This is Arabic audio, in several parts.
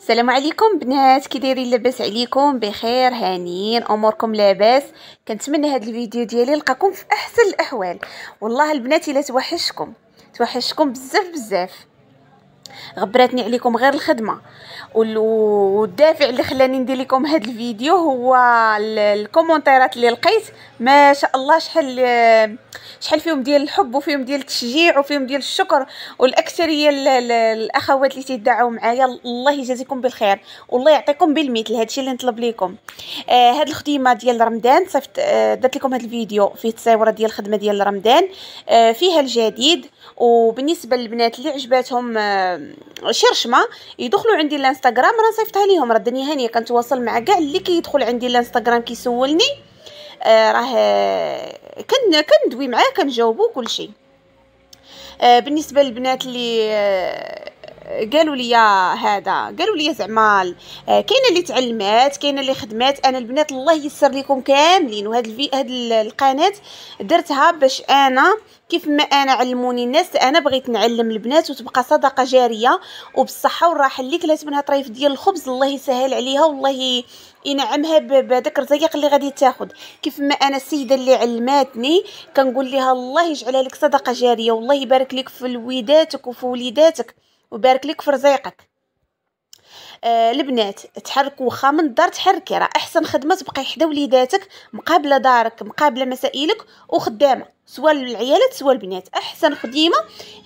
السلام عليكم بنات كي دايرين لاباس عليكم بخير هانيين اموركم لاباس كنتمنى هذا الفيديو ديالي يلقاكم في احسن الاحوال والله البنات الا توحشكم توحشكم بزاف بزاف غبراتني عليكم غير الخدمه والدافع اللي خلاني ندير لكم هذا الفيديو هو الكومونتيرات اللي لقيت ما شاء الله شحال شحال فيهم ديال الحب وفيهم ديال التشجيع وفيهم ديال الشكر والاكثريه الاخوات اللي تيدعوا معايا الله يجازيكم بالخير والله يعطيكم بالمثل هادشي اللي نطلب لكم آه هاد الخديمه ديال رمضان صيفط آه درت لكم هاد الفيديو فيه تصاوره ديال الخدمه ديال رمضان آه فيها الجديد وبالنسبه للبنات اللي عجباتهم آه شرشمه يدخلوا عندي الانستغرام راه صيفطها ليهم راه الدنيا هانيه كنتواصل مع كاع اللي كيدخل كي عندي الانستغرام كيسولني آه راه كن كندوي معاه كنجاوبو كلشي آه بالنسبه للبنات اللي آه، قالوا لي هذا قالوا لي زعما آه، كاينه اللي تعلمات كاينه اللي خدمات انا البنات الله يسر لكم كاملين وهاد الفي... هاد القناه درتها باش انا كيف ما انا علموني الناس انا بغيت نعلم البنات وتبقى صدقه جاريه وبالصحه والراحه اللي كلات منها طريف ديال الخبز الله يسهل عليها والله ينعمها بهذاك الرزيق اللي غادي تاخد كيف ما انا السيده اللي علماتني كنقول لها الله يجعلها لك صدقه جاريه والله يبارك لك في وليداتك وفي وليداتك وبارك لك في رزيقك آه البنات تحركوا واخا من الدار تحركي راه احسن خدمه تبقاي حدا وليداتك مقابله دارك مقابله مسائلك وخدامه سواء العيالات سواء البنات احسن خديمه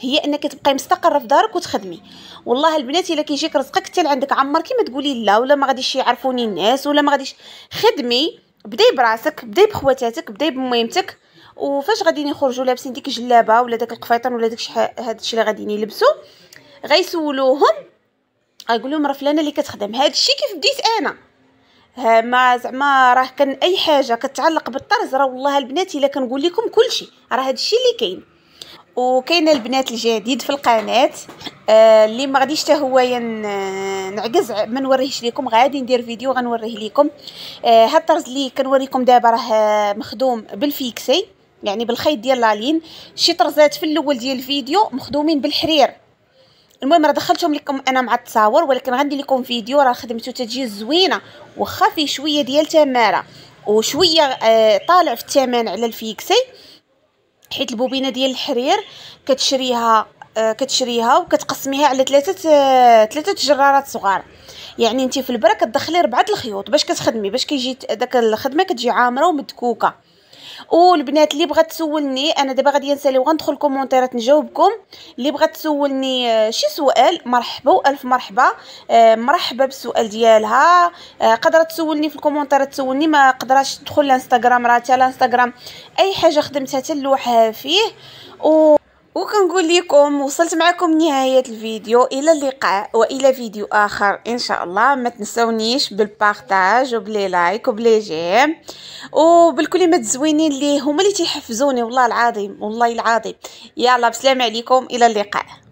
هي انك تبقاي مستقره في دارك وتخدمي والله البنات الا كيجيك رزقك حتى عندك عمر كيما تقولي لا ولا ما غاديش يعرفوني الناس ولا ما غاديش خدمي بداي براسك بداي بخواتاتك بداي بميمتك وفاش غاديين يخرجوا لابسين ديك الجلابه ولا داك القفيطان ولا داك هذا الشيء اللي غاديين يلبسوا غيسولوهم اقول لهم راه فلانه اللي كتخدم هذا الشيء كيف بديت انا ها ما زعما راه كان اي حاجه كتعلق بالطرز راه والله البنات الا كنقول لكم كلشي راه هذا الشيء اللي كاين وكاين البنات الجديد في القناه آه اللي ما غاديش حتى هو آه، نعكز ما نوريهش لكم غادي ندير فيديو غنوريه لكم آه الطرز اللي كنوريكم دابا راه مخدوم بالفيكسي يعني بالخيط ديال لالين شي طرزات في الاول ديال الفيديو مخدومين بالحرير المهم راه دخلتهم لكم انا مع التصاور ولكن غندير لكم فيديو راه خدمته تجي زوينه واخا فيه شويه ديال تماره وشويه آه طالع في الثمن على الفيكسي حيت البوبينه ديال الحرير كتشريها آه كتشريها وكتقسميها على ثلاثه آه ثلاثه جرارات صغار يعني انت في البرا كتدخلي ربعه الخيوط باش كتخدمي باش كيجي داك الخدمه كتجي عامره ومدكوكه والبنات اللي بغات تسولني انا دابا غادي نسالي وغندخل الكومونتيرات نجاوبكم اللي بغات تسولني آه، شي سؤال مرحبا والف مرحبا آه، مرحبا بالسؤال ديالها آه، قدرت تسولني في الكومونتيرات تسولني ما قدراتش تدخل الانستغرام راه حتى الانستغرام اي حاجه خدمتها تلوحها فيه و وكنقول لكم وصلت معكم نهاية الفيديو إلى اللقاء وإلى فيديو آخر إن شاء الله ما تنسونيش بالبارتاج وبلي لايك وبلي جيم وبالكلمات الزوينين اللي هما اللي تيحفزوني والله العظيم والله العظيم يلا بسلام عليكم إلى اللقاء